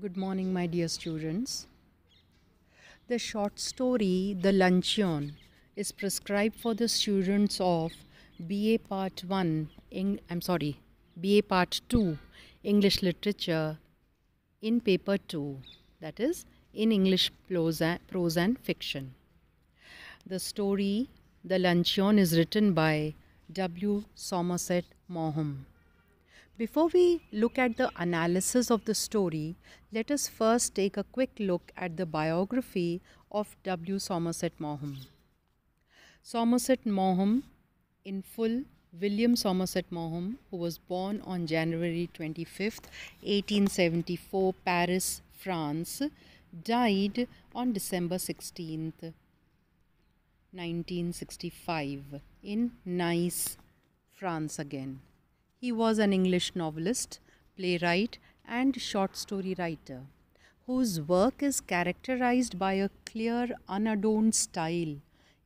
Good morning, my dear students. The short story, The Luncheon, is prescribed for the students of BA Part 1, I'm sorry, BA Part 2, English Literature, in Paper 2, that is, in English prose and fiction. The story, The Luncheon, is written by W. Somerset Maugham. Before we look at the analysis of the story, let us first take a quick look at the biography of W. Somerset Maugham. Somerset Maugham, in full, William Somerset Maugham, who was born on January 25, 1874, Paris, France, died on December 16, 1965, in Nice, France again. He was an English novelist, playwright, and short story writer, whose work is characterized by a clear, unadorned style.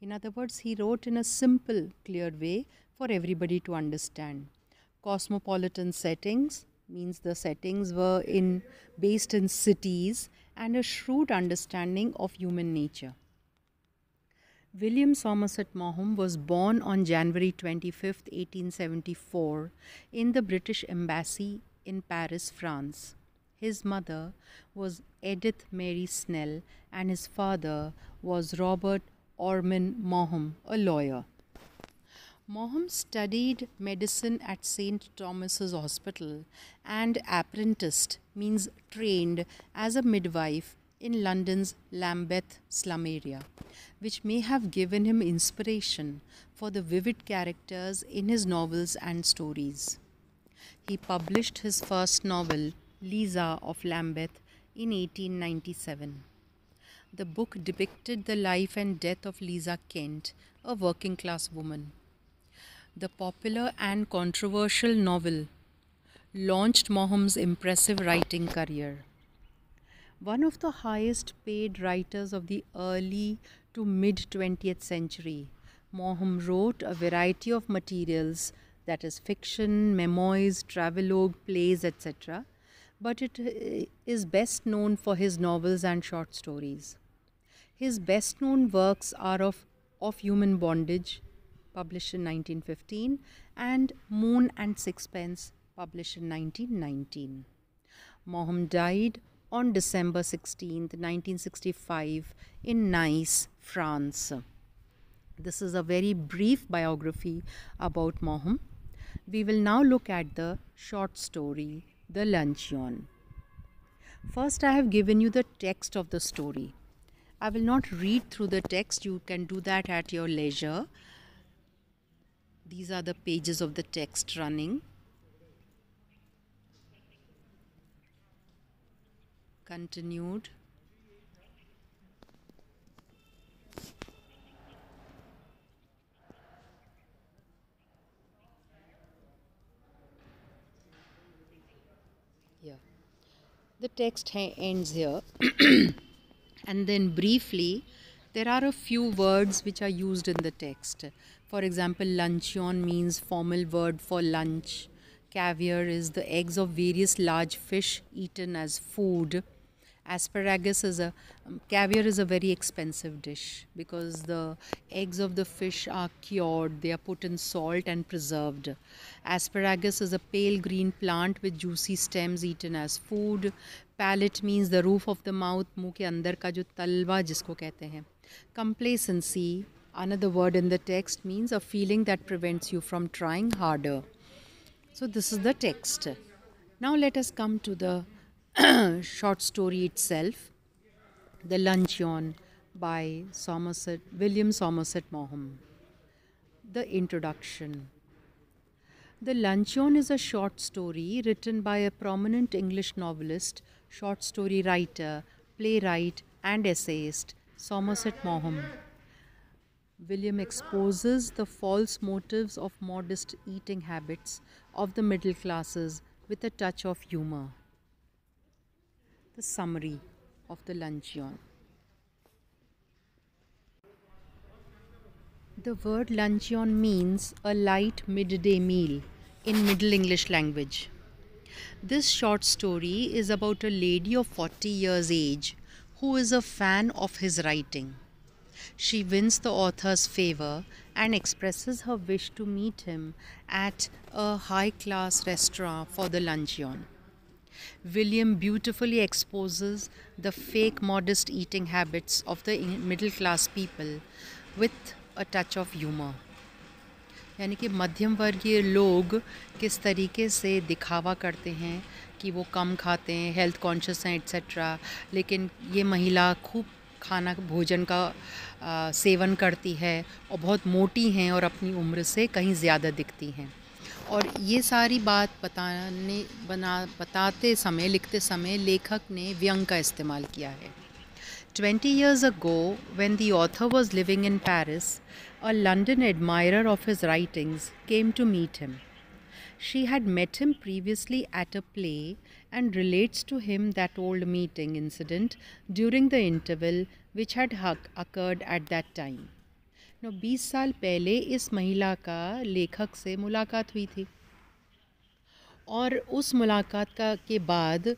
In other words, he wrote in a simple, clear way for everybody to understand. Cosmopolitan settings means the settings were in based in cities and a shrewd understanding of human nature. William Somerset Maugham was born on January 25, 1874, in the British Embassy in Paris, France. His mother was Edith Mary Snell, and his father was Robert Orman Maugham, a lawyer. Maugham studied medicine at St. Thomas's Hospital and apprenticed, means trained, as a midwife in London's Lambeth slum area, which may have given him inspiration for the vivid characters in his novels and stories. He published his first novel, Lisa of Lambeth, in 1897. The book depicted the life and death of Lisa Kent, a working class woman. The popular and controversial novel launched Moham's impressive writing career one of the highest paid writers of the early to mid 20th century. Moham wrote a variety of materials, that is, fiction, memoirs, travelogue, plays, etc., but it uh, is best known for his novels and short stories. His best known works are of, of Human Bondage, published in 1915, and Moon and Sixpence, published in 1919. Moham died on December 16, 1965, in Nice, France. This is a very brief biography about Moham. We will now look at the short story, The Luncheon. First, I have given you the text of the story. I will not read through the text, you can do that at your leisure. These are the pages of the text running. continued Yeah, the text ends here and then briefly there are a few words which are used in the text for example luncheon means formal word for lunch caviar is the eggs of various large fish eaten as food asparagus is a um, caviar is a very expensive dish because the eggs of the fish are cured they are put in salt and preserved asparagus is a pale green plant with juicy stems eaten as food palate means the roof of the mouth मुंह के अंदर का जो तलवा जिसको कहते complacency another word in the text means a feeling that prevents you from trying harder so this is the text now let us come to the short story itself, The Lunch Yawn by Somerset, William Somerset Maugham. The Introduction The Lunch Yawn is a short story written by a prominent English novelist, short story writer, playwright, and essayist, Somerset Maugham. William exposes the false motives of modest eating habits of the middle classes with a touch of humor the summary of the luncheon. The word luncheon means a light midday meal in Middle English language. This short story is about a lady of 40 years age who is a fan of his writing. She wins the author's favor and expresses her wish to meet him at a high class restaurant for the luncheon. William beautifully exposes the fake modest eating habits of the e, middle class people with a touch of humor. यानी कि मध्यम वर्गीय लोग किस तरीके से दिखावा करते हैं कि वो कम खाते हैं हेल्थ कॉन्शियस हैं एट्सट्रा लेकिन ये महिला खूब खाना भोजन का आ, सेवन करती है और बहुत मोटी हैं और अपनी उम्र से कहीं ज़्यादा दिखती हैं और ये सारी बात बताने बना बताते समय लिखते समय लेखक ने व्यंग का इस्तेमाल किया है twenty years ago when the author was living in Paris a London admirer of his writings came to meet him she had met him previously at a play and relates to him that old meeting incident during the interval which had हक occurred at that time no 20 साल पहले इस महिला का लेखक से मुलाकात हुई थी और उस मुलाकात का के बाद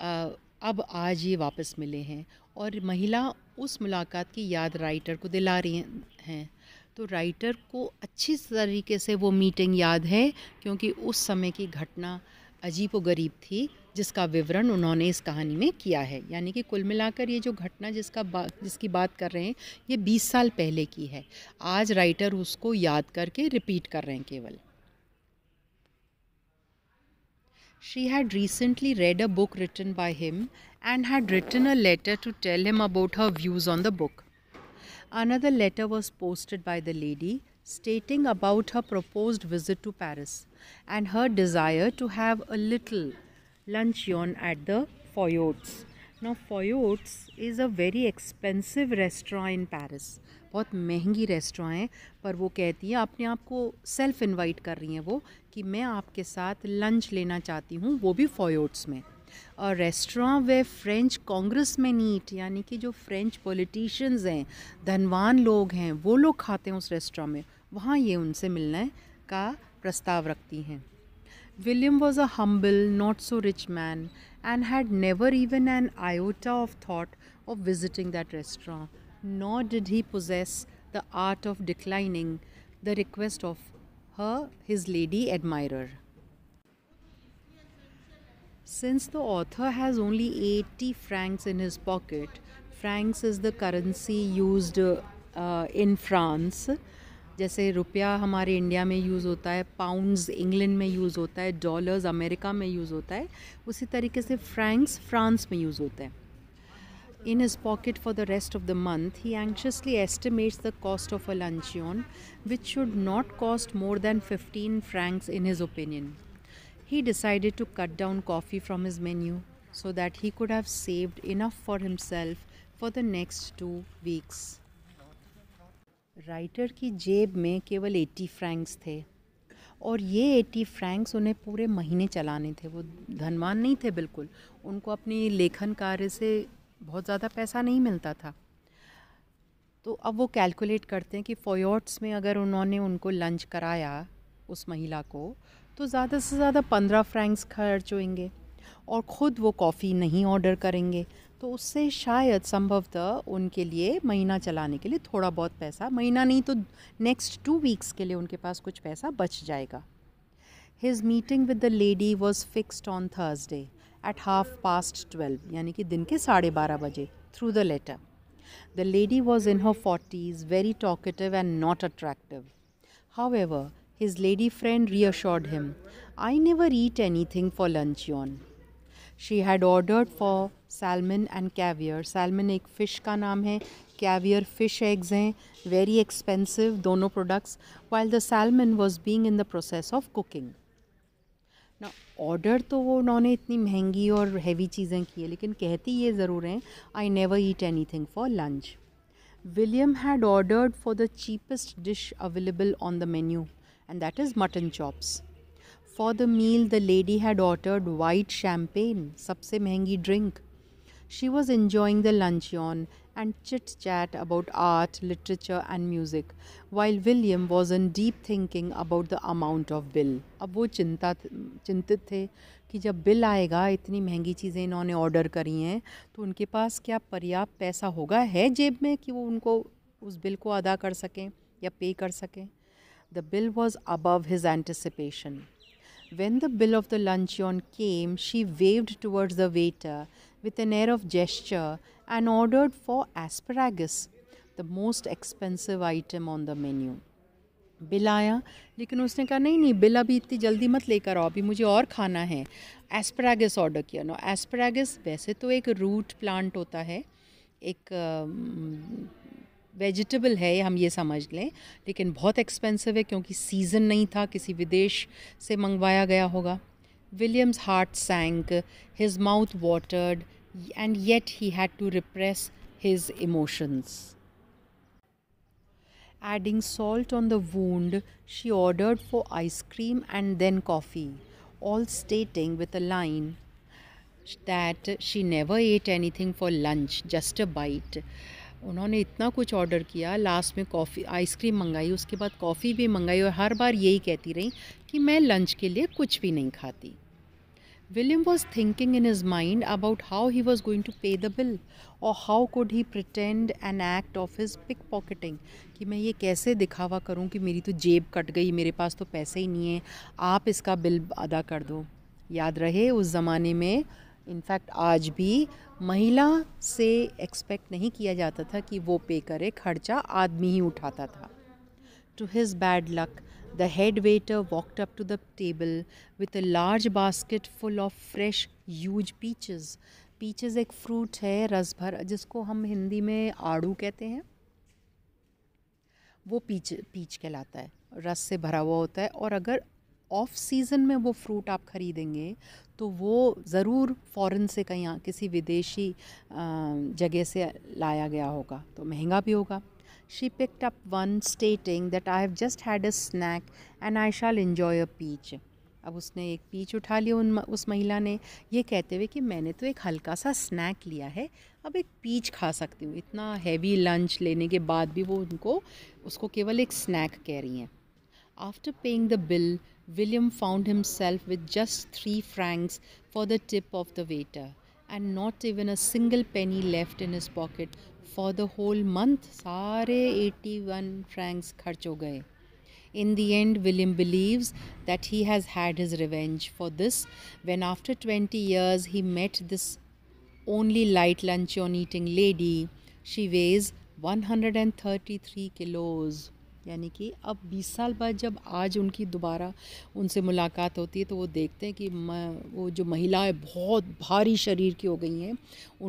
आ, अब आज ये वापस मिले हैं और महिला उस मुलाकात की याद राइटर को दिला रही हैं तो राइटर को अच्छी तरीके से वो मीटिंग याद है क्योंकि उस समय की घटना अजीब व गरीब थी जिसका विवरण उन्होंने इस कहानी में किया है यानी कि कुल मिलाकर ये जो घटना जिसका बा, जिसकी बात कर रहे हैं ये 20 साल पहले की है आज राइटर उसको याद करके रिपीट कर रहे हैं केवल she had recently read a book written by him and had written a letter to tell him about her views on the book another letter was posted by the lady stating about her propose visit to Paris and her desire to have a little luncheon at the Foyots. Now Foyots is a very expensive restaurant in Paris. बहुत महंगी restaurant है पर वो कहती है अपने आप को सेल्फ इनवाइट कर रही हैं वो कि मैं आपके साथ लंच लेना चाहती हूँ वो भी फॉयोट्स में और रेस्टोरेंट वे फ्रेंच कांग्रेस में नीट यानी कि जो फ्रेंच पॉलिटिशियंस हैं धनवान लोग हैं वो लोग खाते हैं उस रेस्टोरेंट में वहाँ ये उनसे मिलने का प्रस्ताव रखती हैं William was a humble, not so rich man and had never even an iota of thought of visiting that restaurant, nor did he possess the art of declining the request of her, his lady admirer. Since the author has only 80 francs in his pocket, francs is the currency used uh, in France जैसे रुपया हमारे India में use होता है pounds England में use होता है dollars America में यूज़ होता है उसी तरीके से फ्रैंक्स फ्रांस में यूज़ होता है in his pocket for the rest of the month he anxiously estimates the cost of a lunch luncheon which should not cost more than fifteen francs in his opinion he decided to cut down coffee from his menu so that he could have saved enough for himself for the next two weeks writer की जेब में केवल eighty Franks थे और ये eighty Franks उन्हें पूरे महीने चलाने थे वो धनवान नहीं थे बिल्कुल उनको अपने लेखन कार्य से बहुत ज़्यादा पैसा नहीं मिलता था तो अब वो कैलकुलेट करते हैं कि फोयोट्स में अगर उन्होंने उनको लंच कराया उस महिला को तो ज़्यादा से ज़्यादा पंद्रह फ्रैंक्स खर्च होंगे और ख़ुद वो कॉफ़ी नहीं ऑर्डर करेंगे तो उससे शायद संभवतः उनके लिए महीना चलाने के लिए थोड़ा बहुत पैसा महीना नहीं तो नेक्स्ट टू वीक्स के लिए उनके पास कुछ पैसा बच जाएगा his meeting with the lady was fixed on Thursday at half past twelve यानी कि दिन के साढ़े बारह बजे through the letter the lady was in her forties very talkative and not attractive however his lady friend reassured him I never eat anything for lunch यॉन she had ordered for salmon and caviar salmon एक fish का नाम है caviar fish eggs हैं very expensive दोनों products while the salmon was being in the process of cooking ना order तो वो उन्होंने इतनी महंगी और हैवी चीज़ें की है लेकिन कहती ये ज़रूर हैं I never eat anything for lunch William had ordered for the cheapest dish available on the menu and that is mutton chops for the meal the lady had ordered white champagne सबसे महंगी drink she was enjoying the lunch on and chit chat about art literature and music while William was in deep thinking about the amount of bill अब वो चिंता चिंतित थे कि जब bill आएगा इतनी महंगी चीज़ें इन्होंने ऑर्डर करी हैं तो उनके पास क्या पर्याप्त पैसा होगा है जेब में कि वो उनको उस बिल को अदा कर सकें या पे कर सकें the bill was above his anticipation When the bill of the luncheon came, she waved towards the waiter with an air of gesture and ordered for asparagus, the most expensive item on the menu. Bill आया लेकिन उसने कहा नहीं नहीं bill अभी इतनी जल्दी मत लेकर आओ अभी मुझे और खाना है एस्परागस ऑर्डर किया ना एस्परागस वैसे तो एक रूट प्लांट होता है एक वेजिटेबल है हम ये समझ लें लेकिन बहुत एक्सपेंसिव है क्योंकि सीजन नहीं था किसी विदेश से मंगवाया गया होगा William's heart sank his mouth watered and yet he had to repress his emotions adding salt on the wound she ordered for ice cream and then coffee all stating with a line that she never ate anything for lunch just a bite उन्होंने इतना कुछ order किया last में coffee ice cream मंगाई उसके बाद coffee भी मंगाई और हर बार यही कहती रही कि मैं लंच के लिए कुछ भी नहीं खाती William was thinking in his mind about how he was going to pay the bill और how could he pretend an act of his pickpocketing कि मैं ये कैसे दिखावा करूँ कि मेरी तो जेब कट गई मेरे पास तो पैसे ही नहीं है आप इसका बिल अदा कर दो याद रहे उस ज़माने में इनफैक्ट आज भी महिला से एक्सपेक्ट नहीं किया जाता था कि वो पे करे खर्चा आदमी ही उठाता था to his bad luck the head waiter walked up to the table with a large basket full of fresh huge peaches peaches एक फ्रूट है रस भर जिसको हम हिंदी में आड़ू कहते हैं वो पीच पीच कहलाता है रस से भरा हुआ होता है और अगर ऑफ सीज़न में वो फ्रूट आप ख़रीदेंगे तो वो ज़रूर फॉरेन से कहीं किसी विदेशी जगह से लाया गया होगा तो महंगा भी होगा she picked up one stating that I have just had a snack and I shall enjoy a peach अब उसने एक पीच उठा लिया उन उस महिला ने ये कहते हुए कि मैंने तो एक हल्का सा स्नैक लिया है अब एक पीच खा सकती हूँ इतना हैवी लंच लेने के बाद भी वो उनको उसको केवल एक स्नैक कह रही हैं after paying the bill William found himself with just three francs for the tip of the waiter, and not even a single penny left in his pocket for the whole month. Sare 81 francs kharcho gaye. In the end, William believes that he has had his revenge for this when, after 20 years, he met this only light luncheon eating lady. She weighs 133 kilos. यानी कि अब 20 साल बाद जब आज उनकी दोबारा उनसे मुलाकात होती है तो वो देखते हैं कि वो जो महिलाएं बहुत भारी शरीर की हो गई हैं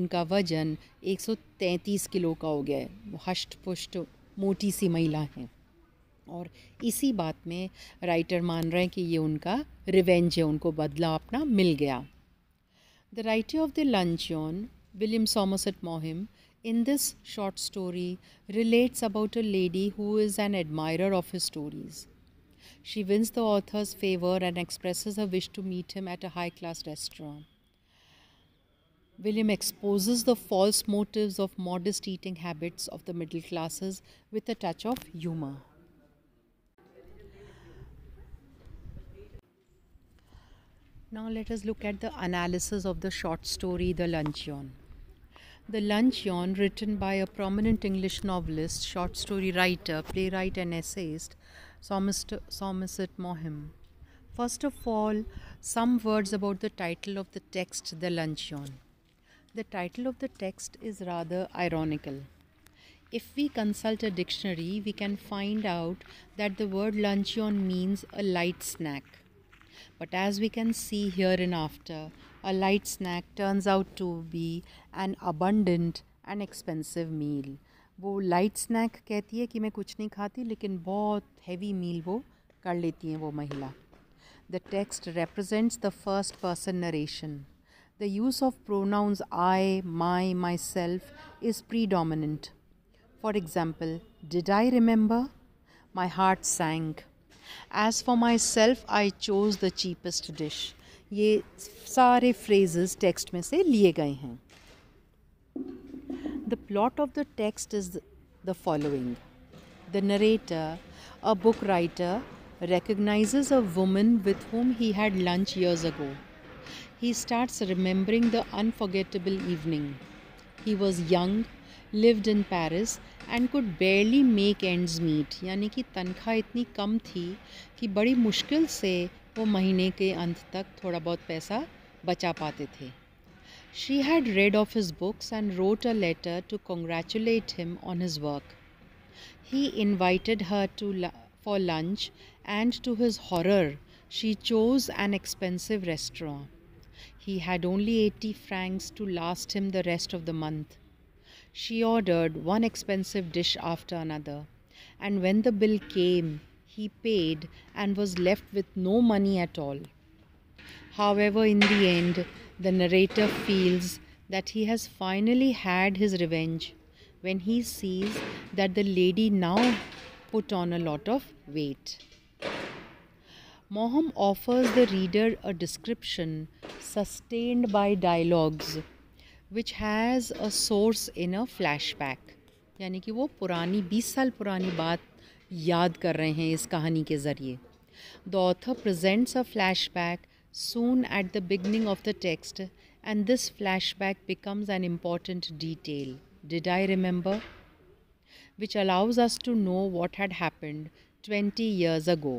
उनका वज़न 133 किलो का हो गया है हष्ट पुष्ट मोटी सी महिला हैं और इसी बात में राइटर मान रहे हैं कि ये उनका रिवेंज है उनको बदला अपना मिल गया the writer of the lunch on William Somerset Maugham in this short story relates about a lady who is an admirer of his stories. She wins the author's favor and expresses her wish to meet him at a high class restaurant. William exposes the false motives of modest eating habits of the middle classes with a touch of humor. Now let us look at the analysis of the short story The Luncheon. The Lunch Yawn, written by a prominent English novelist, short story writer, playwright, and essayist, Somerset Maugham. First of all, some words about the title of the text, The Lunch Yawn. The title of the text is rather ironical. If we consult a dictionary, we can find out that the word luncheon means a light snack. But as we can see hereinafter, a light snack turns out to be an abundant and expensive meal. वो light snack कहती है कि मैं कुछ नहीं खाती लेकिन बहुत हैवी मील वो कर लेती हैं वो महिला the text represents the first person narration the use of pronouns I my myself is predominant for example did I remember my heart sank As for myself, I chose the cheapest dish. ये सारे phrases text में से लिए गए हैं the plot of the text is the following the narrator a book writer recognizes a woman with whom he had lunch years ago. He starts remembering the unforgettable evening. He was young, lived in Paris and could barely make ends meet. यानी कि तनख्वाह इतनी कम थी कि बड़ी मुश्किल से वो महीने के अंत तक थोड़ा बहुत पैसा बचा पाते थे She had read of his books and wrote a letter to congratulate him on his work. He invited her to for lunch and to his horror she chose an expensive restaurant. He had only 80 francs to last him the rest of the month. She ordered one expensive dish after another, and when the bill came, he paid and was left with no money at all. However, in the end, the narrator feels that he has finally had his revenge when he sees that the lady now put on a lot of weight. Moham offers the reader a description sustained by dialogues which has a source in a flashback. यानी कि वो पुरानी 20 साल पुरानी बात याद कर रहे हैं इस कहानी के ज़रिए the author presents a flashback soon at the beginning of the text and this flashback becomes an important detail did I remember which allows us to know what had happened twenty years ago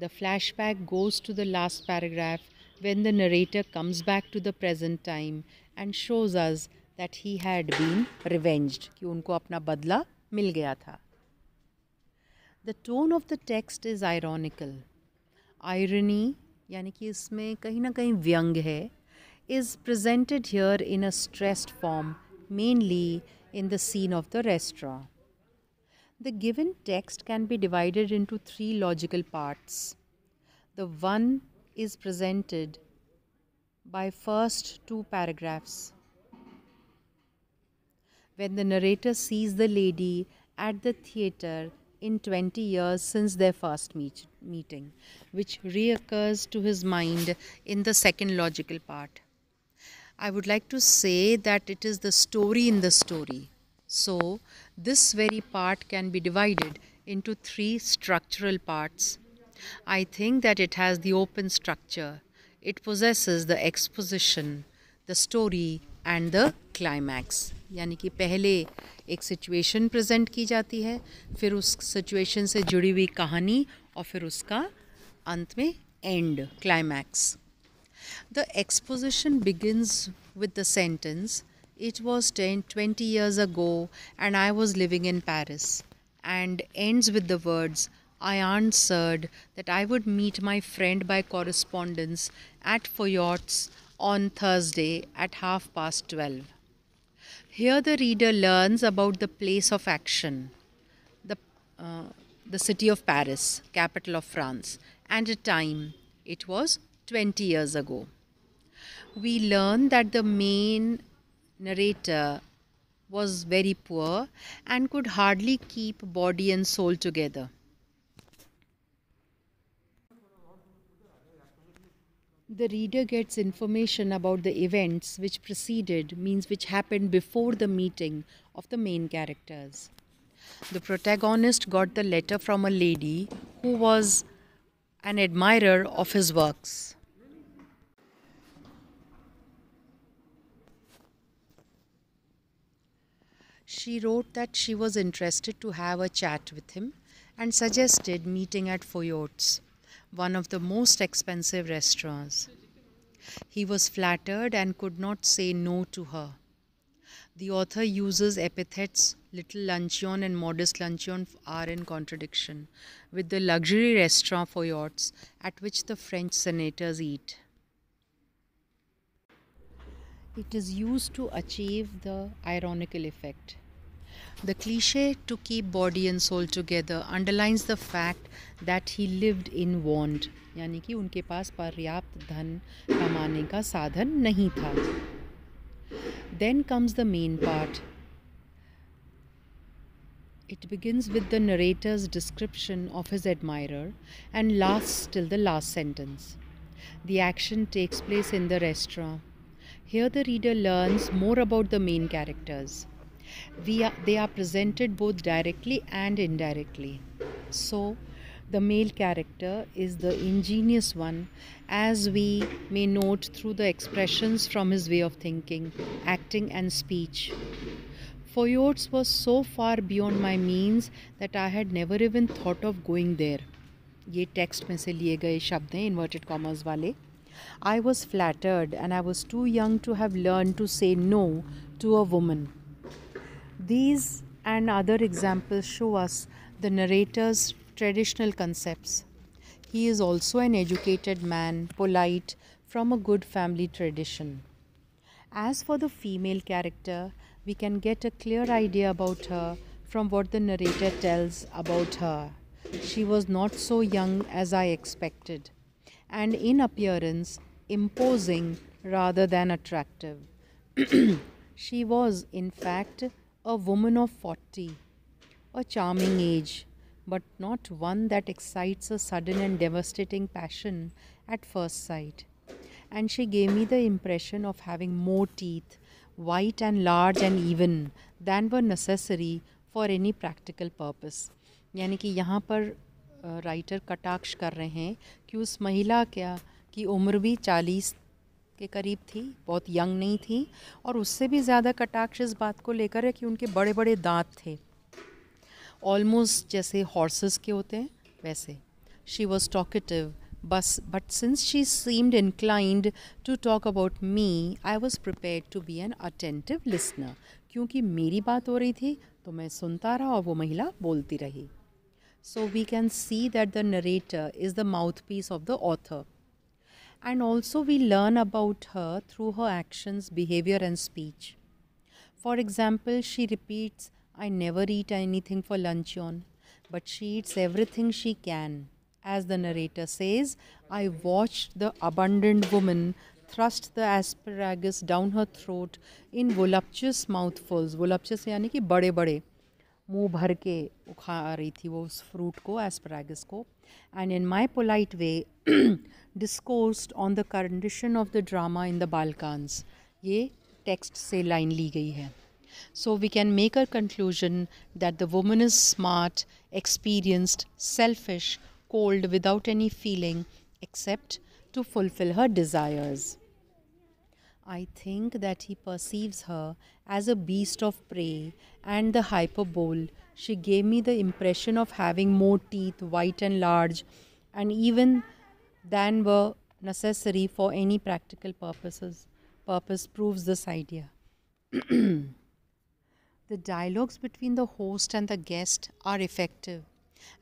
the flashback goes to the last paragraph when the narrator comes back to the present time and shows us that he had been revenged कि उनको अपना बदला मिल गया था The tone of the text is ironical. Irony, yani ki isme kahin na kahin vyang is presented here in a stressed form, mainly in the scene of the restaurant. The given text can be divided into three logical parts. The one is presented by first two paragraphs. When the narrator sees the lady at the theater in 20 years since their first meet- meeting, which reoccurs to his mind in the second logical part. I would like to say that it is the story in the story. So, this very part can be divided into three structural parts. I think that it has the open structure, it possesses the exposition, the story, and the climax. यानी कि पहले एक situation present की जाती है फिर उस situation से जुड़ी हुई कहानी और फिर उसका अंत में and climax the exposition begins with the sentence it was ten twenty years ago and I was living in Paris and ends with the words I answered that I would meet my friend by correspondence at Foyot's on Thursday at half past twelve Here, the reader learns about the place of action, the, uh, the city of Paris, capital of France, and a time. It was 20 years ago. We learn that the main narrator was very poor and could hardly keep body and soul together. The reader gets information about the events which preceded, means which happened before the meeting of the main characters. The protagonist got the letter from a lady who was an admirer of his works. She wrote that she was interested to have a chat with him and suggested meeting at Foyot's one of the most expensive restaurants. He was flattered and could not say no to her. The author uses epithets little luncheon and modest luncheon are in contradiction with the luxury restaurant for yachts at which the French senators eat. It is used to achieve the ironical effect. The cliche to keep body and soul together underlines the fact that he lived in want, यानी कि उनके पास पर्याप्त धन कमाने का साधन नहीं था Then comes the main part. It begins with the narrator's description of his admirer and lasts till the last sentence. The action takes place in the restaurant. Here the reader learns more about the main characters. We are, they are presented both directly and indirectly. So, the male character is the ingenious one, as we may note through the expressions from his way of thinking, acting, and speech. Foyot's was so far beyond my means that I had never even thought of going there. ये text में से लिए गए शब्द हैं Inverted commas, I was flattered and I was too young to have learned to say no to a woman. These and other examples show us the narrator's traditional concepts. He is also an educated man, polite, from a good family tradition. As for the female character, we can get a clear idea about her from what the narrator tells about her. She was not so young as I expected, and in appearance, imposing rather than attractive. she was, in fact, a woman of 40, a charming age, but not one that excites a sudden and devastating passion at first sight. And she gave me the impression of having more teeth, white and large and even, than were necessary for any practical purpose. यानी कि यहाँ पर writer कटाक्ष कर रहे हैं कि उस महिला क्या की उम्र भी चालीस के करीब थी बहुत यंग नहीं थी और उससे भी ज़्यादा कटाक्ष इस बात को लेकर है कि उनके बड़े बड़े दांत थे ऑलमोस्ट जैसे हॉर्सेस के होते हैं वैसे शी वॉज टॉकेटिव बस but since she seemed inclined to talk about me I was prepare to be an attentive listener क्योंकि मेरी बात हो रही थी तो मैं सुनता रहा और वो महिला बोलती रही so we can see that the narrator is the mouthpiece of the author and also we learn about her through her actions, behavior, and speech. For example, she repeats, I never eat anything for lunch on, but she eats everything she can. As the narrator says, I watched the abundant woman thrust the asparagus down her throat in voluptuous mouthfuls. Voluptuous yani कि बड़े बड़े मुंह भर के खा रही थी वो उस फ्रूट को एस्परागस को and in my polite way discoursed on the condition of the drama in the Balkans. Ye text se line li gayi hai. So we can make a conclusion that the woman is smart, experienced, selfish, cold without any feeling except to fulfill her desires. I think that he perceives her as a beast of prey and the hyperbole she gave me the impression of having more teeth, white and large, and even than were necessary for any practical purposes. Purpose proves this idea. the dialogues between the host and the guest are effective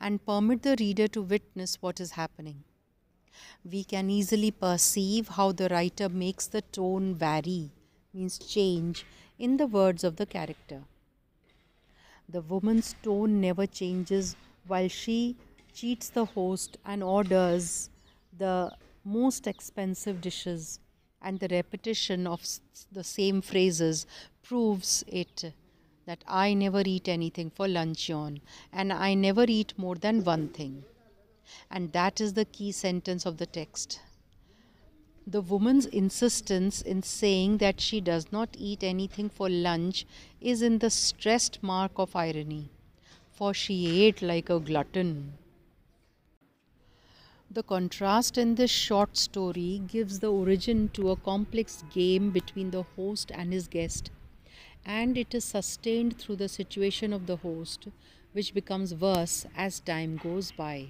and permit the reader to witness what is happening. We can easily perceive how the writer makes the tone vary, means change, in the words of the character. The woman's tone never changes while she cheats the host and orders the most expensive dishes, and the repetition of the same phrases proves it that I never eat anything for lunch and I never eat more than one thing. And that is the key sentence of the text the woman's insistence in saying that she does not eat anything for lunch is in the stressed mark of irony, for she ate like a glutton. The contrast in this short story gives the origin to a complex game between the host and his guest, and it is sustained through the situation of the host, which becomes worse as time goes by.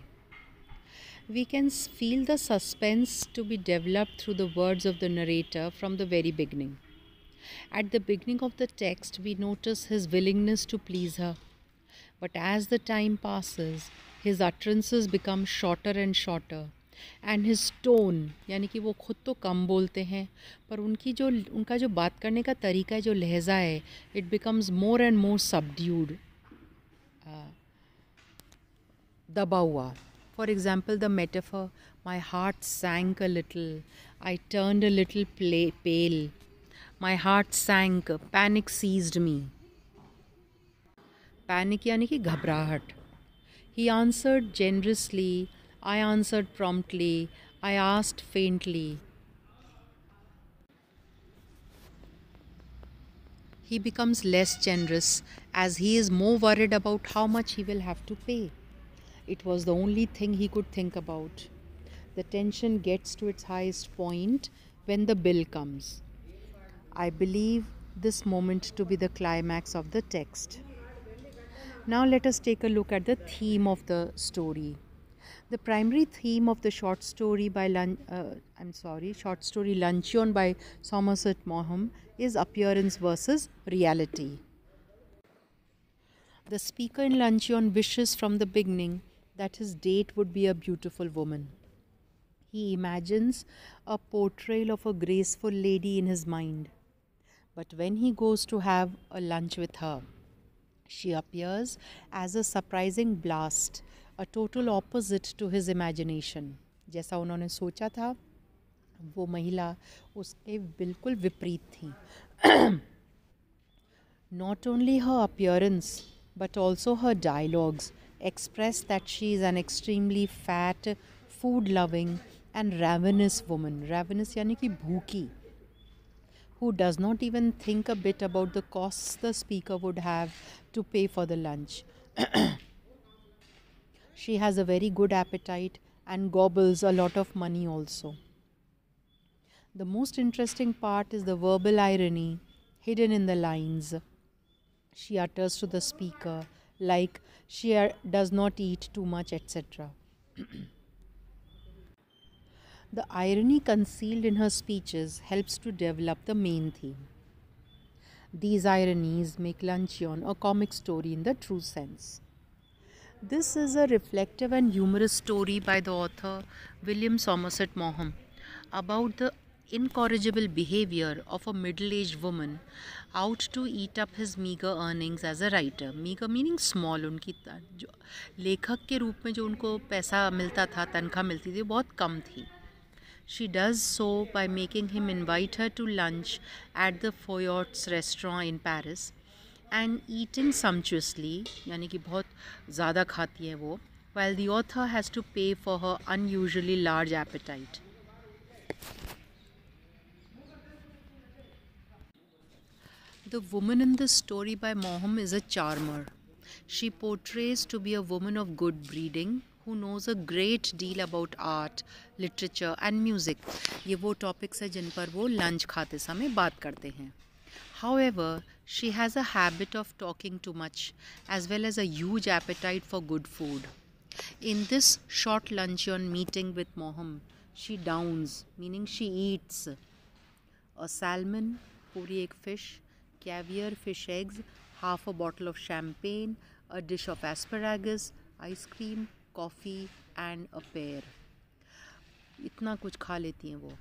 we can feel the suspense to be developed through the words of the narrator from the very beginning. At the beginning of the text, we notice his willingness to please her. But as the time passes, his utterances become shorter and shorter. And his tone यानी कि वो खुद तो कम बोलते हैं पर उनकी जो उनका जो बात करने का तरीका है जो लहजा है it becomes more and more subdued दबा हुआ For example, the metaphor, my heart sank a little, I turned a little play, pale, my heart sank, panic seized me. Panic yani ki घबराहट He answered generously, I answered promptly, I asked faintly. He becomes less generous as he is more worried about how much he will have to pay. It was the only thing he could think about. The tension gets to its highest point when the bill comes. I believe this moment to be the climax of the text. Now let us take a look at the theme of the story. The primary theme of the short story by uh, I'm sorry, short story Luncheon by Somerset Maugham is appearance versus reality. The speaker in Luncheon wishes from the beginning that his date would be a beautiful woman. He imagines a portrayal of a graceful lady in his mind. But when he goes to have a lunch with her, she appears as a surprising blast, a total opposite to his imagination. जैसा उन्होंने सोचा था वो महिला उसके बिल्कुल विपरीत थी not only her appearance but also her dialogues expressed that she is an extremely fat, food loving, and ravenous woman. Ravenous, Yaniki ki bhuki who does not even think a bit about the costs the speaker would have to pay for the lunch. she has a very good appetite and gobbles a lot of money also. The most interesting part is the verbal irony hidden in the lines she utters to the speaker, like she are, does not eat too much, etc. the irony concealed in her speeches helps to develop the main theme. These ironies make Luncheon a comic story in the true sense. This is a reflective and humorous story by the author William Somerset Maugham about the incorrigible behavior of a middle aged woman out to eat up his meager earnings as a writer. Meager meaning small, unki jo lekhak ke roop mein jo unko paisa milta tha tankha milti thi bahut kam thi She does so by making him invite her to lunch at the Foyot's restaurant in Paris and eating sumptuously, yani ki bahut zyada khati hai wo while the author has to pay for her unusually large appetite. The woman in this story by Moham is a charmer. She portrays to be a woman of good breeding who knows a great deal about art, literature and music. ये वो topics हैं जिन पर वो lunch खाते समय बात करते हैं However, she has a habit of talking too much as well as a huge appetite for good food. In this short luncheon meeting with Moham, she downs, meaning she eats a salmon, puri a fish, caviar, fish eggs, half a bottle of champagne, a dish of asparagus, ice cream, coffee and a pear. इतना कुछ खा लेती हैं वो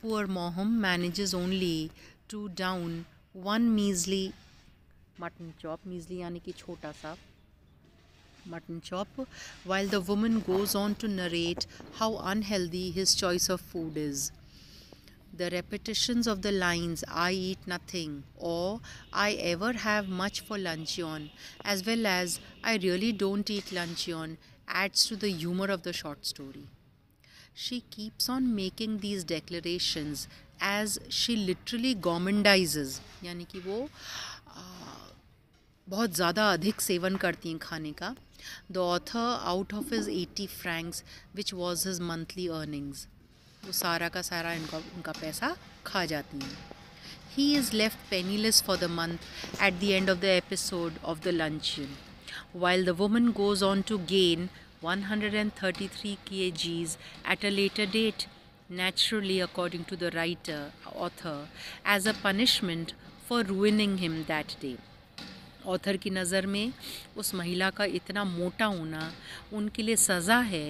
poor Moham manages only to down one measly mutton chop, measly यानी कि छोटा सा mutton chop, while the woman goes on to narrate how unhealthy his choice of food is. The repetitions of the lines, I eat nothing, or I ever have much for luncheon, as well as I really don't eat luncheon, adds to the humor of the short story. She keeps on making these declarations as she literally gormandizes, यानी कि वो बहुत ज़्यादा अधिक seven करती हैं खाने का the author out of his eighty francs which was his monthly earnings वो सारा का सारा इनका उनका पैसा खा जाती हैं he is left penniless for the month at the end of the episode of the lunch while the woman goes on to gain 133 kgs at a later date, naturally, according to the writer, author, as a punishment for ruining him that day. author ki nazar mein us mahila ka itna mota hona unke liye saza hai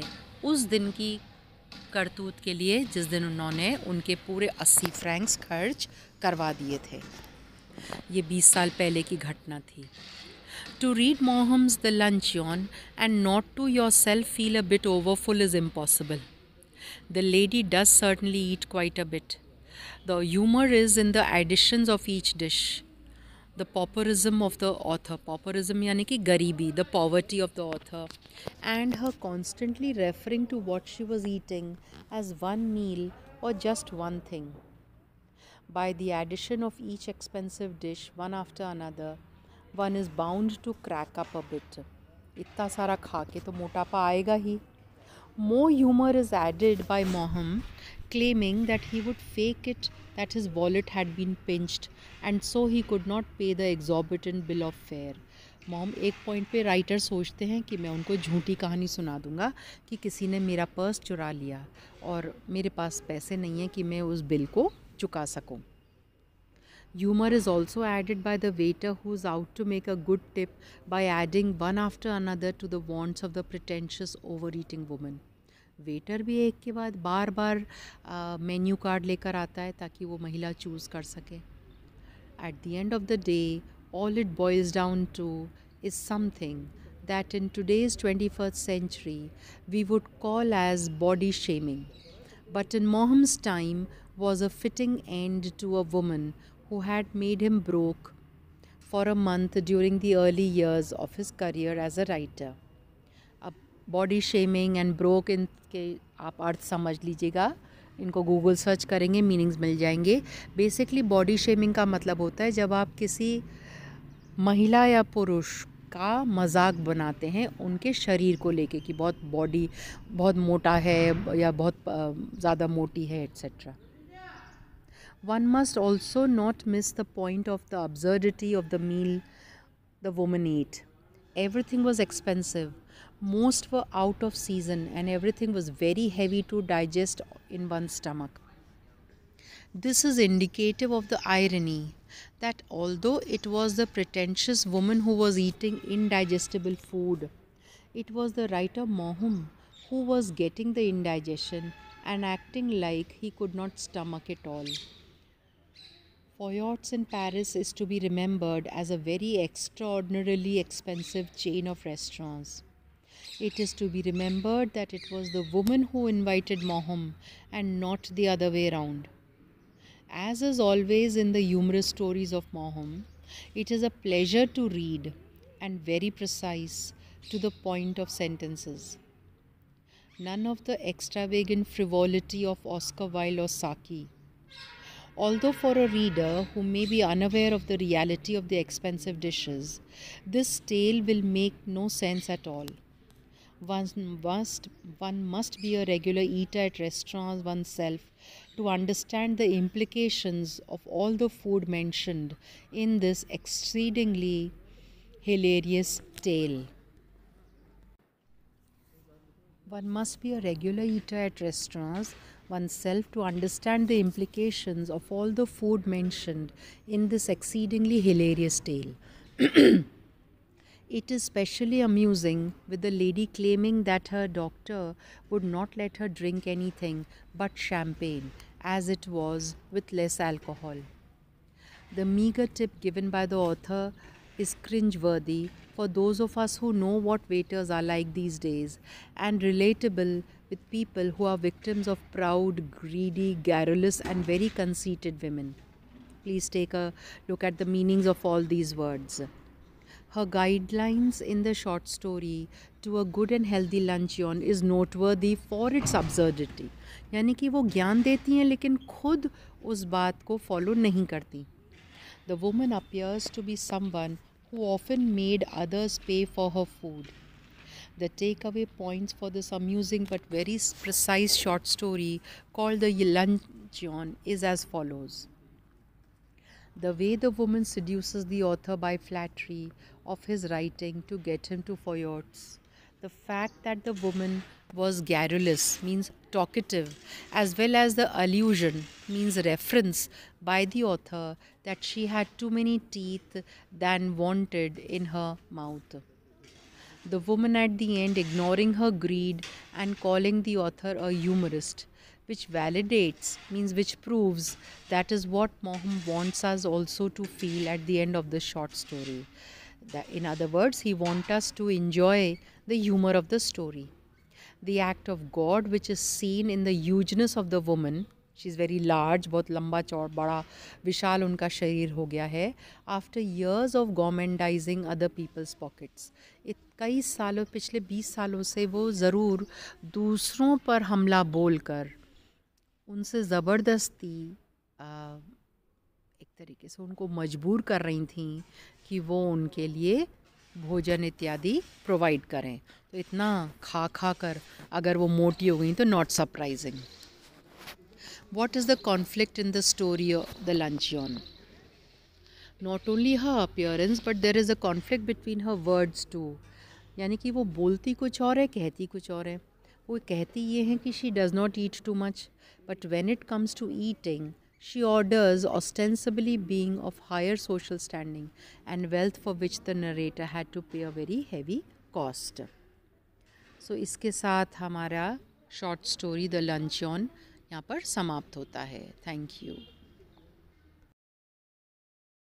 us din ki करतूत के लिए जिस दिन उन्होंने उनके पूरे अस्सी Franks खर्च करवा दिए थे ये बीस साल पहले की घटना थी to read Maugham's the luncheon and not to yourself feel a bit overfull is impossible the lady does certainly eat quite a bit the humour is in the additions of each dish the pauperism of the author pauperism yani ki garibi the poverty of the author and her constantly referring to what she was eating as one meal or just one thing by the addition of each expensive dish one after another one is bound to crack up a bit Itta सारा खा के तो मोटापा आएगा more humor is added by moham claiming that he would fake it that his wallet had been pinched and so he could not pay the exorbitant bill of fare. Maugham एक point पे writer सोचते हैं कि मैं उनको झूठी कहानी सुना दूंगा कि किसी ने मेरा पर्स चुरा लिया और मेरे पास पैसे नहीं हैं कि मैं उस बिल को चुका सकूं। Humour is also added by the waiter who is out to make a good tip by adding one after another to the wants of the pretentious overeating women waiter भी एक के बाद बार बार menu card लेकर आता है ताकि वो महिला चूज कर सके at the end of the day all it boils down to is something that in today's twenty first century we would call as body shaming but in Maugham's time was a fitting end to a woman who had made him broke for a month during the early years of his career as a writer body shaming and broke इन के आप अर्थ समझ लीजिएगा इनको Google search करेंगे meanings मिल जाएंगे बेसिकली बॉडी शेमिंग का मतलब होता है जब आप किसी महिला या पुरुष का मजाक बनाते हैं उनके शरीर को लेके कि बहुत बॉडी बहुत मोटा है या बहुत ज़्यादा मोटी है etcetera one must also not miss the point of the absurdity of the meal the woman eat everything was expensive most were out of season and everything was very heavy to digest in one's stomach. This is indicative of the irony that although it was the pretentious woman who was eating indigestible food, it was the writer Mohum who was getting the indigestion and acting like he could not stomach it all. Foyots in Paris is to be remembered as a very extraordinarily expensive chain of restaurants. It is to be remembered that it was the woman who invited Moham and not the other way round. As is always in the humorous stories of Moham, it is a pleasure to read and very precise to the point of sentences. None of the extravagant frivolity of Oscar Wilde or Saki. Although, for a reader who may be unaware of the reality of the expensive dishes, this tale will make no sense at all. One must, one must be a regular eater at restaurants oneself to understand the implications of all the food mentioned in this exceedingly hilarious tale. One must be a regular eater at restaurants oneself to understand the implications of all the food mentioned in this exceedingly hilarious tale. It is specially amusing with the lady claiming that her doctor would not let her drink anything but champagne, as it was with less alcohol. The meagre tip given by the author is cringeworthy for those of us who know what waiters are like these days and relatable with people who are victims of proud, greedy, garrulous, and very conceited women. Please take a look at the meanings of all these words. Her guidelines in the short story to a good and healthy luncheon is noteworthy for its absurdity. यानी कि वो ज्ञान देती हैं लेकिन खुद उस बात को फॉलो नहीं करती the woman appears to be someone who often made others pay for her the takeaway points for this amusing but very precise short story called The Luncheon is as follows. The way the woman seduces the author by flattery, of his writing to get him to Foyot's. The fact that the woman was garrulous means talkative, as well as the allusion means reference by the author that she had too many teeth than wanted in her mouth. The woman at the end ignoring her greed and calling the author a humorist, which validates means which proves that is what Moham wants us also to feel at the end of the short story That, in other words, he wants us to enjoy the humor of the story. The act of God, which is seen in the hugeness of the woman, she is very large बहुत लंबा चौड़ बड़ा विशाल उनका शरीर हो गया है after years of gormandizing other people's pockets कई सालों पिछले बीस सालों से वो ज़रूर दूसरों पर हमला बोल कर उनसे ज़बरदस्ती एक तरीके से उनको मजबूर कर रही थी कि वो उनके लिए भोजन इत्यादि प्रोवाइड करें तो इतना खा खा कर अगर वो मोटी हो गई तो not surprising what is the conflict in the story the lunch luncheon not only her appearance but there is a conflict between her words too यानी कि वो बोलती कुछ और है कहती कुछ और है वो कहती ये हैं कि she does not eat too much but when it comes to eating She orders, ostensibly being of higher social standing and wealth for which the narrator had to pay a very heavy cost. so, iske साथ hamara short story the luncheon ऑन यहाँ पर समाप्त होता है thank you